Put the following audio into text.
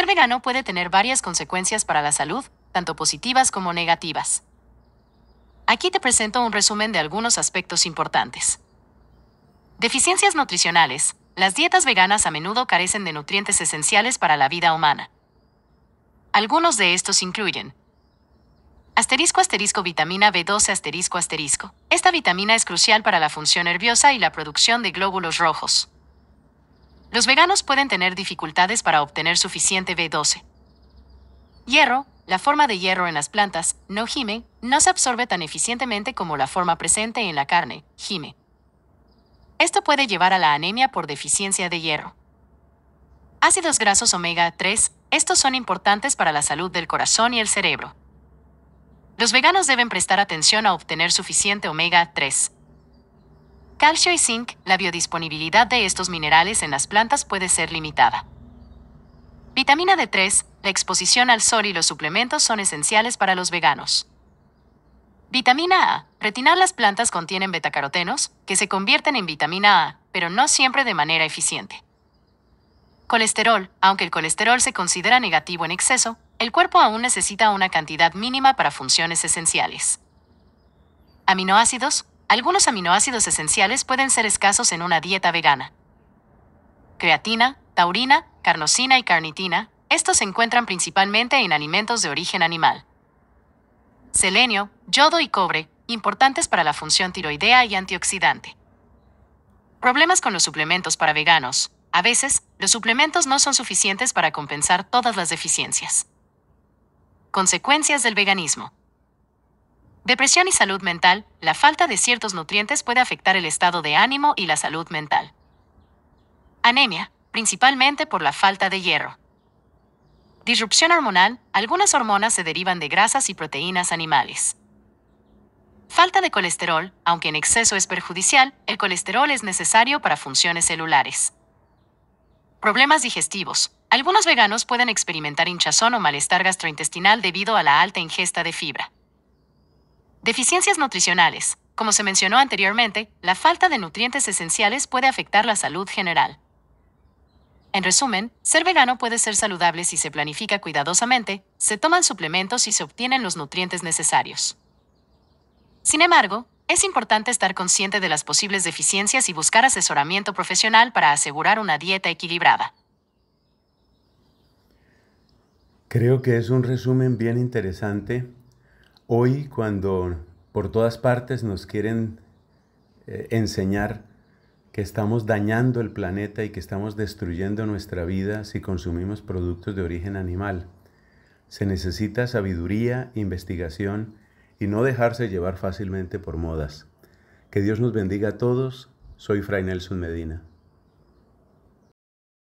Ser vegano puede tener varias consecuencias para la salud, tanto positivas como negativas. Aquí te presento un resumen de algunos aspectos importantes. Deficiencias nutricionales. Las dietas veganas a menudo carecen de nutrientes esenciales para la vida humana. Algunos de estos incluyen Asterisco asterisco vitamina B12 asterisco asterisco. Esta vitamina es crucial para la función nerviosa y la producción de glóbulos rojos. Los veganos pueden tener dificultades para obtener suficiente B12. Hierro, la forma de hierro en las plantas, no gime, no se absorbe tan eficientemente como la forma presente en la carne, gime. Esto puede llevar a la anemia por deficiencia de hierro. Ácidos grasos omega 3, estos son importantes para la salud del corazón y el cerebro. Los veganos deben prestar atención a obtener suficiente omega 3. Calcio y zinc, la biodisponibilidad de estos minerales en las plantas puede ser limitada. Vitamina D3, la exposición al sol y los suplementos son esenciales para los veganos. Vitamina A. Retinar las plantas contienen betacarotenos, que se convierten en vitamina A, pero no siempre de manera eficiente. Colesterol. Aunque el colesterol se considera negativo en exceso, el cuerpo aún necesita una cantidad mínima para funciones esenciales. Aminoácidos. Algunos aminoácidos esenciales pueden ser escasos en una dieta vegana. Creatina, taurina, carnosina y carnitina, estos se encuentran principalmente en alimentos de origen animal. Selenio, yodo y cobre, importantes para la función tiroidea y antioxidante. Problemas con los suplementos para veganos. A veces, los suplementos no son suficientes para compensar todas las deficiencias. Consecuencias del veganismo. Depresión y salud mental, la falta de ciertos nutrientes puede afectar el estado de ánimo y la salud mental. Anemia, principalmente por la falta de hierro. Disrupción hormonal, algunas hormonas se derivan de grasas y proteínas animales. Falta de colesterol, aunque en exceso es perjudicial, el colesterol es necesario para funciones celulares. Problemas digestivos. Algunos veganos pueden experimentar hinchazón o malestar gastrointestinal debido a la alta ingesta de fibra. Deficiencias nutricionales. Como se mencionó anteriormente, la falta de nutrientes esenciales puede afectar la salud general. En resumen, ser vegano puede ser saludable si se planifica cuidadosamente, se toman suplementos y se obtienen los nutrientes necesarios. Sin embargo, es importante estar consciente de las posibles deficiencias y buscar asesoramiento profesional para asegurar una dieta equilibrada. Creo que es un resumen bien interesante Hoy cuando por todas partes nos quieren eh, enseñar que estamos dañando el planeta y que estamos destruyendo nuestra vida si consumimos productos de origen animal, se necesita sabiduría, investigación y no dejarse llevar fácilmente por modas. Que Dios nos bendiga a todos. Soy Fray Nelson Medina.